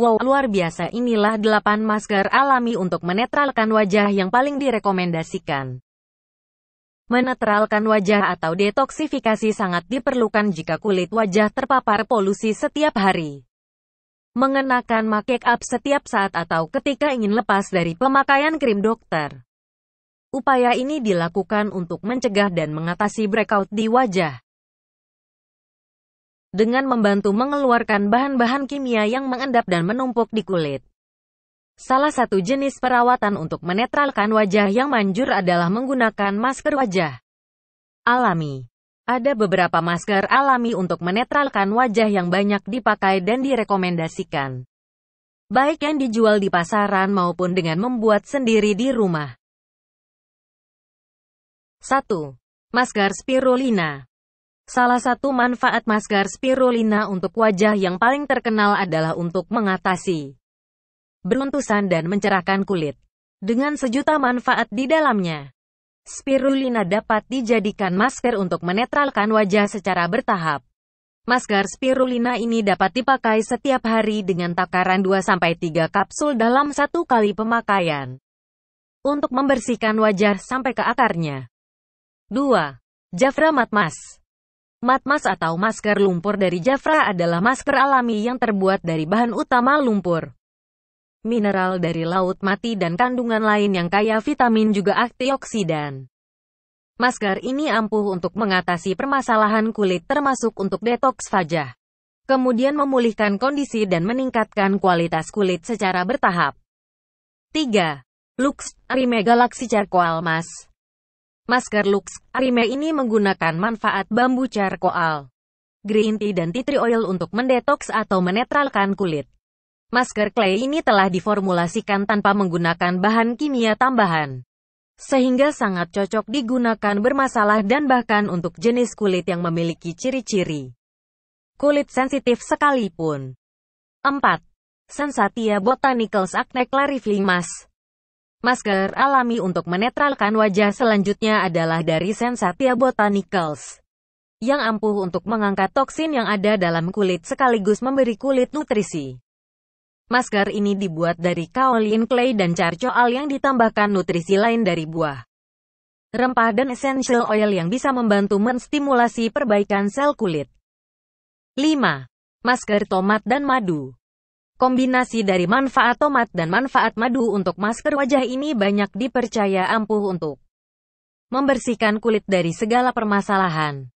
Wow, luar biasa inilah 8 masker alami untuk menetralkan wajah yang paling direkomendasikan. Menetralkan wajah atau detoksifikasi sangat diperlukan jika kulit wajah terpapar polusi setiap hari. Mengenakan make up setiap saat atau ketika ingin lepas dari pemakaian krim dokter. Upaya ini dilakukan untuk mencegah dan mengatasi breakout di wajah dengan membantu mengeluarkan bahan-bahan kimia yang mengendap dan menumpuk di kulit. Salah satu jenis perawatan untuk menetralkan wajah yang manjur adalah menggunakan masker wajah alami. Ada beberapa masker alami untuk menetralkan wajah yang banyak dipakai dan direkomendasikan. Baik yang dijual di pasaran maupun dengan membuat sendiri di rumah. 1. Masker spirulina Salah satu manfaat masker spirulina untuk wajah yang paling terkenal adalah untuk mengatasi beruntusan dan mencerahkan kulit. Dengan sejuta manfaat di dalamnya, spirulina dapat dijadikan masker untuk menetralkan wajah secara bertahap. Masker spirulina ini dapat dipakai setiap hari dengan takaran 2-3 kapsul dalam satu kali pemakaian. Untuk membersihkan wajah sampai ke akarnya. 2. Jafra Matmas Matmas atau masker lumpur dari Jafra adalah masker alami yang terbuat dari bahan utama lumpur. Mineral dari laut mati dan kandungan lain yang kaya vitamin juga antioksidan. Masker ini ampuh untuk mengatasi permasalahan kulit termasuk untuk detoks wajah. Kemudian memulihkan kondisi dan meningkatkan kualitas kulit secara bertahap. 3. Lux Rime Galaxy Charcoal Mask Masker Lux Arime ini menggunakan manfaat bambu charcoal, green tea dan tea tree oil untuk mendetoks atau menetralkan kulit. Masker clay ini telah diformulasikan tanpa menggunakan bahan kimia tambahan, sehingga sangat cocok digunakan bermasalah dan bahkan untuk jenis kulit yang memiliki ciri-ciri kulit sensitif sekalipun. 4. Sensatia Botanicals Acne Clarifying Mask Masker alami untuk menetralkan wajah selanjutnya adalah dari Sensatia Botanicals yang ampuh untuk mengangkat toksin yang ada dalam kulit sekaligus memberi kulit nutrisi. Masker ini dibuat dari kaolin clay dan charcoal yang ditambahkan nutrisi lain dari buah, rempah dan essential oil yang bisa membantu menstimulasi perbaikan sel kulit. 5. Masker tomat dan madu Kombinasi dari manfaat tomat dan manfaat madu untuk masker wajah ini banyak dipercaya ampuh untuk membersihkan kulit dari segala permasalahan.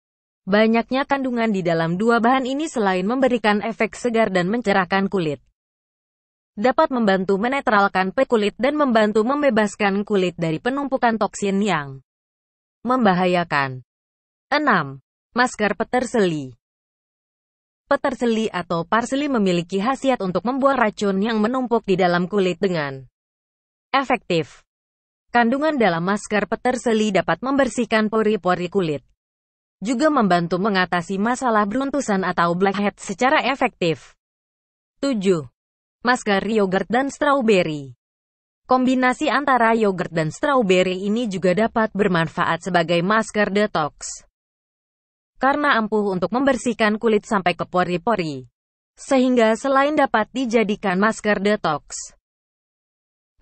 Banyaknya kandungan di dalam dua bahan ini selain memberikan efek segar dan mencerahkan kulit, dapat membantu menetralkan kulit dan membantu membebaskan kulit dari penumpukan toksin yang membahayakan. 6. Masker peterseli Peterseli atau parsley memiliki khasiat untuk membuang racun yang menumpuk di dalam kulit dengan efektif. Kandungan dalam masker peterseli dapat membersihkan pori-pori kulit. Juga membantu mengatasi masalah beruntusan atau blackhead secara efektif. 7. Masker yogurt dan strawberry Kombinasi antara yogurt dan strawberry ini juga dapat bermanfaat sebagai masker detox karena ampuh untuk membersihkan kulit sampai ke pori-pori. Sehingga selain dapat dijadikan masker detox,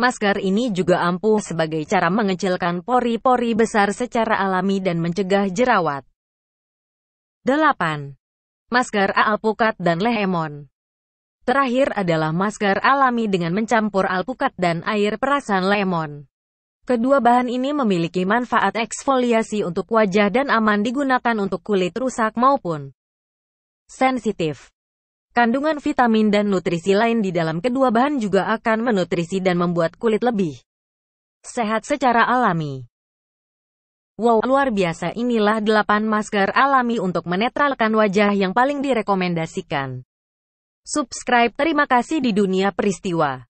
masker ini juga ampuh sebagai cara mengecilkan pori-pori besar secara alami dan mencegah jerawat. 8. Masker alpukat dan lemon. Terakhir adalah masker alami dengan mencampur alpukat dan air perasan lemon. Kedua bahan ini memiliki manfaat eksfoliasi untuk wajah dan aman digunakan untuk kulit rusak maupun sensitif. Kandungan vitamin dan nutrisi lain di dalam kedua bahan juga akan menutrisi dan membuat kulit lebih sehat secara alami. Wow, luar biasa inilah 8 masker alami untuk menetralkan wajah yang paling direkomendasikan. Subscribe terima kasih di dunia peristiwa.